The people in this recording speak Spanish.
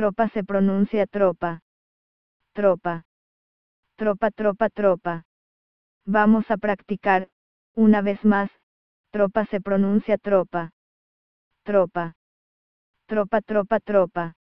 Tropa se pronuncia tropa. Tropa. Tropa, tropa, tropa. Vamos a practicar, una vez más, tropa se pronuncia tropa. Tropa. Tropa, tropa, tropa.